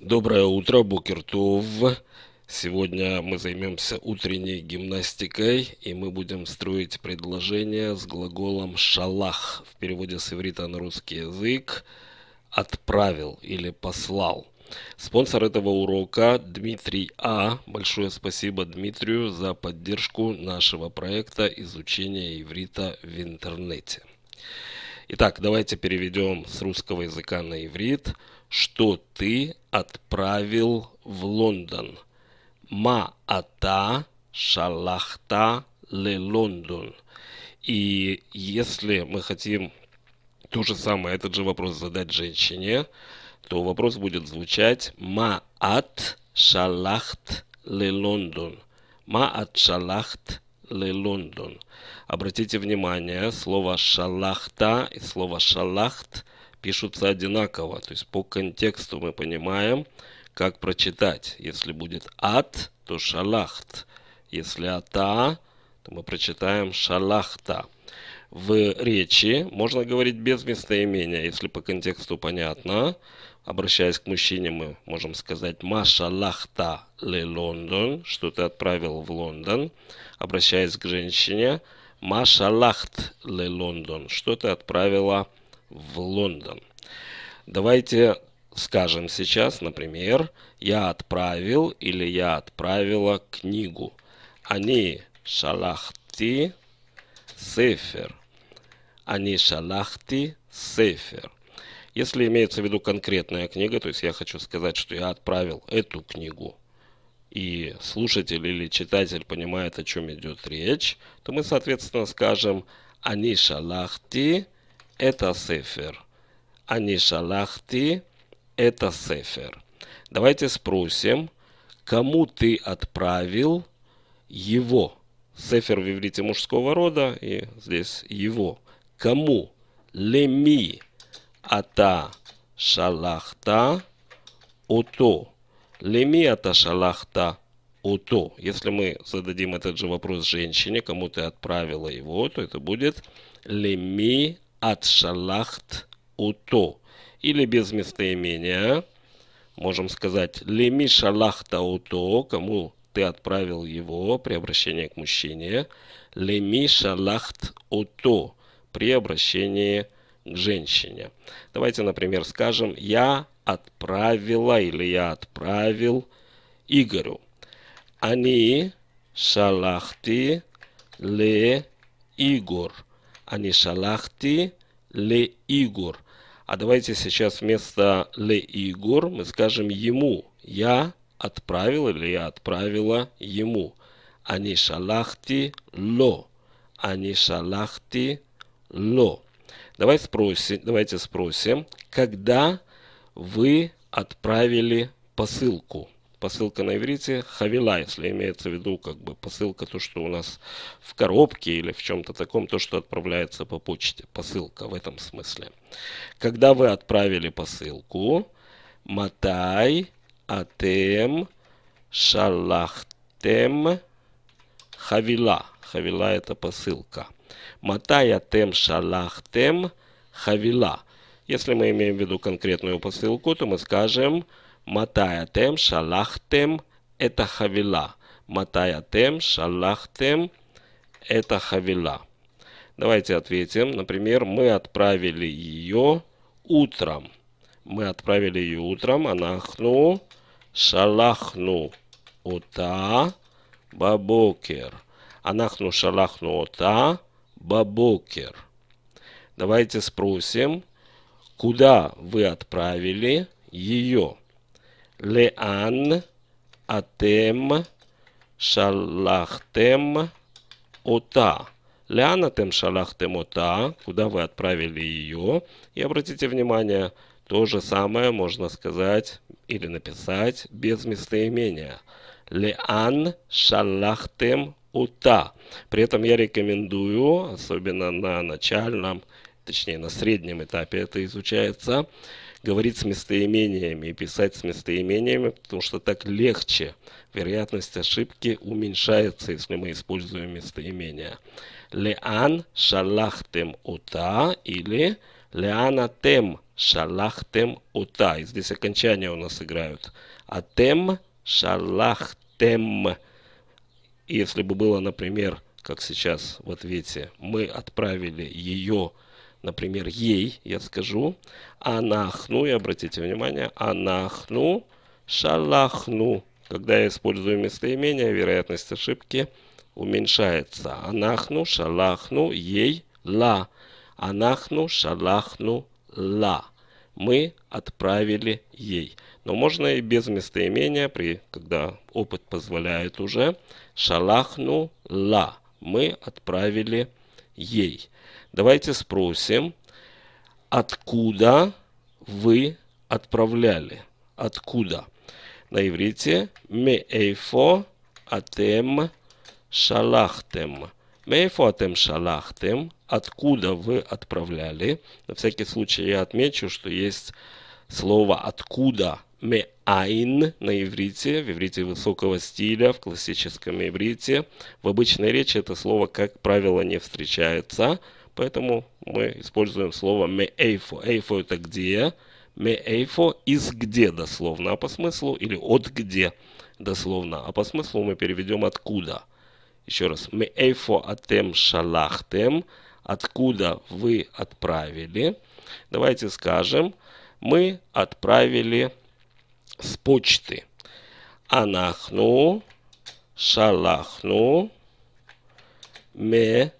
Доброе утро, Букертов. Сегодня мы займемся утренней гимнастикой, и мы будем строить предложения с глаголом «шалах» в переводе с иврита на русский язык «отправил» или «послал». Спонсор этого урока Дмитрий А. Большое спасибо Дмитрию за поддержку нашего проекта изучения иврита в интернете. Итак, давайте переведем с русского языка на иврит. Что ты отправил в Лондон? Ма ата шалахта ле Лондон. И если мы хотим то же самое, этот же вопрос задать женщине, то вопрос будет звучать Ма ат шалахт ле Лондон». Ма ат шалахт ле-Лондон. Обратите внимание, слово «шалахта» и слово «шалахт» пишутся одинаково. То есть по контексту мы понимаем, как прочитать. Если будет «ат», то «шалахт». Если «ата», то мы прочитаем «шалахта». В речи можно говорить без местоимения, если по контексту понятно. Обращаясь к мужчине, мы можем сказать Маша лахта ле Лондон», что ты отправил в Лондон. Обращаясь к женщине Маша лахт ле Лондон», что ты отправила в Лондон. Давайте скажем сейчас, например, «Я отправил» или «Я отправила книгу». Они «Шалахти сефер». Они «Шалахти сефер». Если имеется в виду конкретная книга, то есть я хочу сказать, что я отправил эту книгу, и слушатель или читатель понимает, о чем идет речь, то мы, соответственно, скажем «Ани шалахти» – это сефер. «Ани шалахти» – это сефер. Давайте спросим, кому ты отправил его? Сефер в иврите мужского рода, и здесь его. Кому? Леми. אתה שלחת אותו. Леми ата шалахта ото. Если мы зададим этот же вопрос женщине, кому ты отправила его, то это будет леми от шалахт ото. Или без местоимения можем сказать леми шалахта ото, кому ты отправил его при обращении к мужчине. Леми шалахт ото при обращении к женщине. Давайте, например, скажем «я отправила» или «я отправил Игорю». Они шалахти ле Игор. Они шалахти ле Игор. А давайте сейчас вместо ле Игор мы скажем ему. Я отправила или я отправила ему. Они шалахти ло. Они шалахти ло. Давай спросим, давайте спросим, когда вы отправили посылку. Посылка на иврите хавила, если имеется в виду как бы посылка, то, что у нас в коробке или в чем-то таком, то, что отправляется по почте. Посылка в этом смысле. Когда вы отправили посылку, матай атем шалахтем хавила. Хавила это посылка. Матая тем шалах тем хавила. Если мы имеем в виду конкретную посылку, то мы скажем Матая тем шалах тем это хавила. Матая тем шалах тем это хавила. Давайте ответим. Например, мы отправили ее утром. Мы отправили ее утром. Анахну шалахну ота бабокер. Анахну шалахну ота Бабокер. Давайте спросим, куда вы отправили ее? Леан атем шалахтем ота. Леан атем шалахтем ота, куда вы отправили ее? И обратите внимание, то же самое можно сказать или написать без местоимения. Леан шалахтем ута. При этом я рекомендую, особенно на начальном, точнее на среднем этапе это изучается, говорить с местоимениями и писать с местоимениями, потому что так легче. Вероятность ошибки уменьшается, если мы используем местоимения. Леан шалахтем ута или Леана тем шалахтем ута. И здесь окончания у нас играют. Атем шалахтем ута и Если бы было, например, как сейчас в ответе, мы отправили ее, например, ей, я скажу, анахну, и обратите внимание, анахну, шалахну. Когда я использую местоимение, вероятность ошибки уменьшается. Анахну, шалахну, ей, ла. Анахну, шалахну, ла мы отправили ей. Но можно и без местоимения, при, когда опыт позволяет уже. Шалахну ла. Мы отправили ей. Давайте спросим, откуда вы отправляли? Откуда? На иврите меэйфо атем шалахтем. Мейфотем шалахтем, откуда вы отправляли. На всякий случай я отмечу, что есть слово «откуда» меайн на иврите, в иврите высокого стиля, в классическом иврите. В обычной речи это слово, как правило, не встречается, поэтому мы используем слово меэйфо. Эйфо – это где, меэйфо – из где дословно, а по смыслу, или от где дословно, а по смыслу мы переведем откуда – еще раз. эйфо атем шалахтем. Откуда вы отправили? Давайте скажем. Мы отправили с почты. Анахну шалахну ме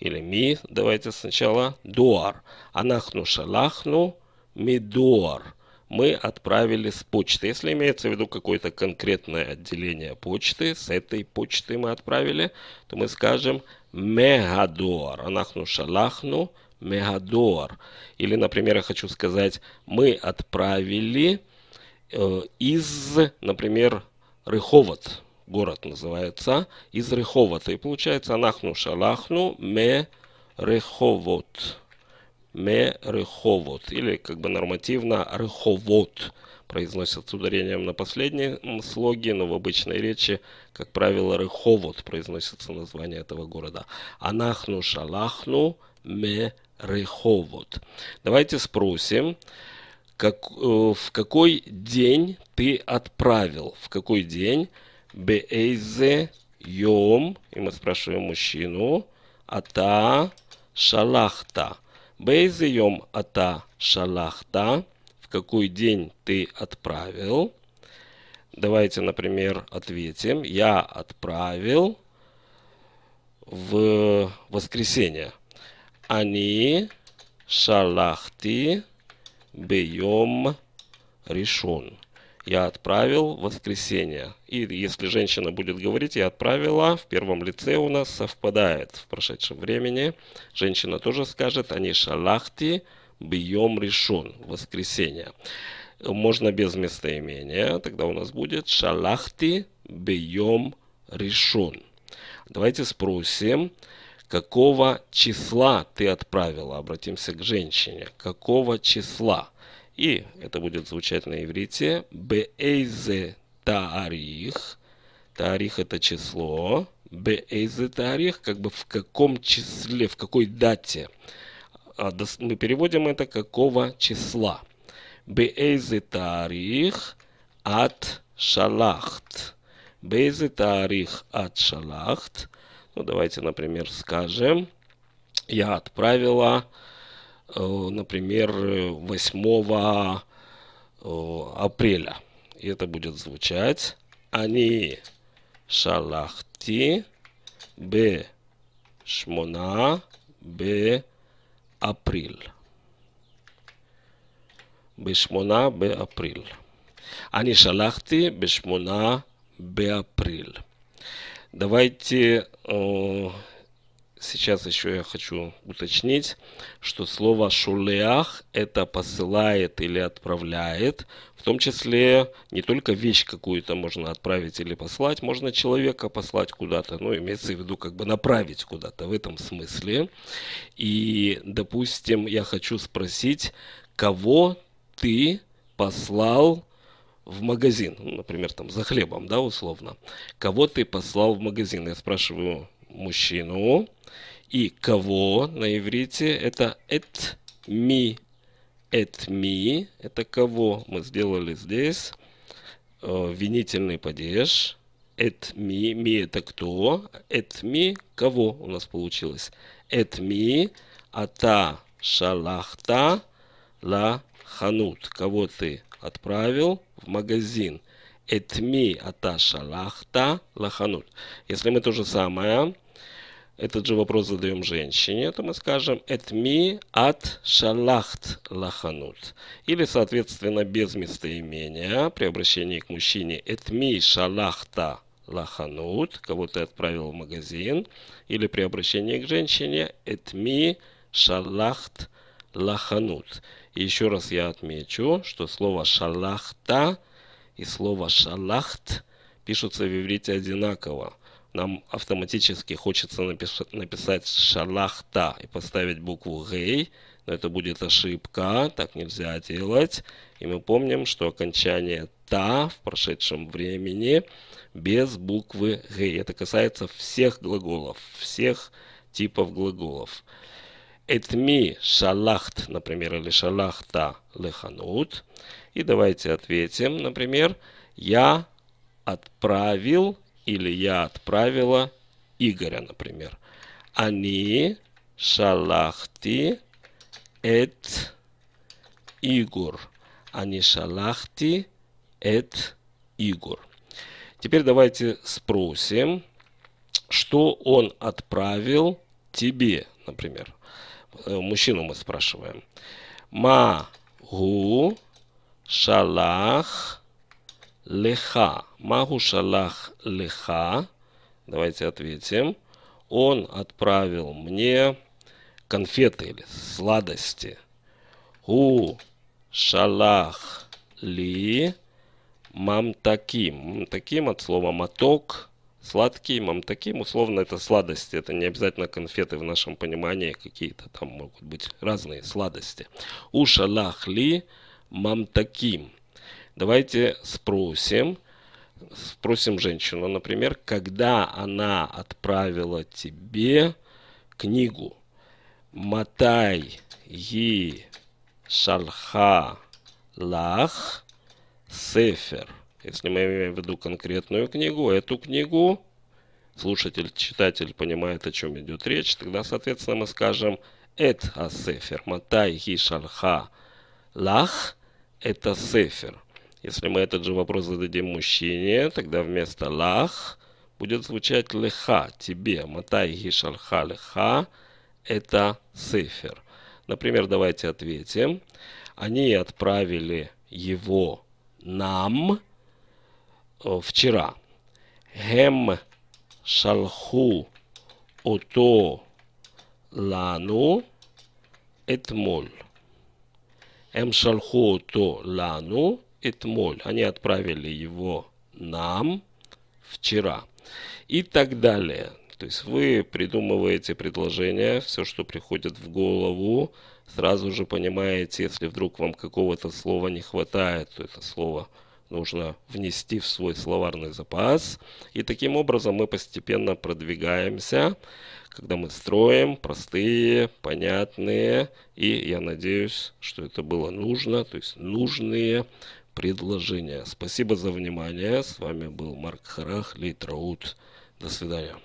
или ми, давайте сначала дуар. Анахну шалахну ми дуар мы отправили с почты. Если имеется в виду какое-то конкретное отделение почты, с этой почты мы отправили, то мы скажем мегадор. Анахну шалахну мегадор. Или, например, я хочу сказать, мы отправили э, из, например, Рыховод. Город называется из Рыховота. И получается анахну шалахну ме Рыховод мереховод, или как бы нормативно рыховод, произносят с ударением на последнем слоге, но в обычной речи, как правило, рыховод произносится название этого города. Анахну шалахну мереховод. Давайте спросим, как, э, в какой день ты отправил, в какой день беэйзе йом, и мы спрашиваем мужчину, ата шалахта. Бейзе йом ата шалахта. В какой день ты отправил? Давайте, например, ответим. Я отправил в воскресенье. Они шалахти бейом решен я отправил в воскресенье. И если женщина будет говорить, я отправила, в первом лице у нас совпадает в прошедшем времени. Женщина тоже скажет, они шалахти бьем решен, воскресенье. Можно без местоимения, тогда у нас будет шалахти бьем решен. Давайте спросим, какого числа ты отправила? Обратимся к женщине. Какого числа? И это будет звучать на иврите. Беэйзе Тарих Таарих это число. Беэйзе таарих, как бы в каком числе, в какой дате. А, мы переводим это какого числа. Беэйзе таарих от шалахт. Беэйзе таарих от шалахт. Ну, давайте, например, скажем. Я отправила Э, например, 8 э, апреля. И это будет звучать. Они шалахти б шмона б апрель. Они шалахти אני שלחתי בשמונה באפריל. Давайте э, Сейчас еще я хочу уточнить, что слово «шулеах» — это посылает или отправляет, в том числе не только вещь какую-то можно отправить или послать, можно человека послать куда-то, ну, имеется в виду как бы направить куда-то в этом смысле. И, допустим, я хочу спросить, кого ты послал в магазин, ну, например, там за хлебом, да, условно, кого ты послал в магазин? Я спрашиваю мужчину. И кого на иврите это et mi. Et mi это кого мы сделали здесь. Э, винительный падеж. Et ми Mi это кто? Et mi кого у нас получилось? Et mi ата шалахта ла ханут. Кого ты отправил в магазин? Этми ата шалахта лаханут. Если мы то же самое этот же вопрос задаем женщине, то мы скажем «этми от шалахт лаханут». Или, соответственно, без местоимения при обращении к мужчине «этми шалахта лаханут», кого ты отправил в магазин. Или при обращении к женщине «этми шалахт лаханут». И еще раз я отмечу, что слово «шалахта» и слово «шалахт» пишутся в иврите одинаково – нам автоматически хочется напиш- написать шалахта и поставить букву гей, но это будет ошибка, так нельзя делать. И мы помним, что окончание та в прошедшем времени без буквы гей. Это касается всех глаголов, всех типов глаголов. Этми шалахт, например, или шалахта леханут. И давайте ответим, например, я отправил или я отправила Игоря, например. Они шалахти эт Игор. Они шалахти эт Игор. Теперь давайте спросим, что он отправил тебе, например. Э, мужчину мы спрашиваем. Ма гу шалах леха. Магу шалах леха. Давайте ответим. Он отправил мне конфеты или сладости. У шалах ли мам таким, таким от слова моток. Сладкий таким условно, это сладости. Это не обязательно конфеты в нашем понимании. Какие-то там могут быть разные сладости. У шалах ли мам таким. Давайте спросим, спросим женщину, например, когда она отправила тебе книгу. Матай Ги шалха лах сефер. Если мы имеем в виду конкретную книгу, эту книгу, слушатель, читатель понимает, о чем идет речь, тогда, соответственно, мы скажем «эт асефер». «Матай Ги шалха лах» – это сефер. Если мы этот же вопрос зададим мужчине, тогда вместо «лах» будет звучать «леха» – «тебе». «Матай гишалха леха» – это цифер. Например, давайте ответим. Они отправили его нам э, вчера. Хем шалху ото лану этмоль. Эм шалху ото лану Этмоль. Они отправили его нам вчера. И так далее. То есть вы придумываете предложение, все, что приходит в голову, сразу же понимаете, если вдруг вам какого-то слова не хватает, то это слово нужно внести в свой словарный запас. И таким образом мы постепенно продвигаемся, когда мы строим простые, понятные и, я надеюсь, что это было нужно, то есть нужные предложения. Спасибо за внимание. С вами был Марк Харах, Лейтраут. До свидания.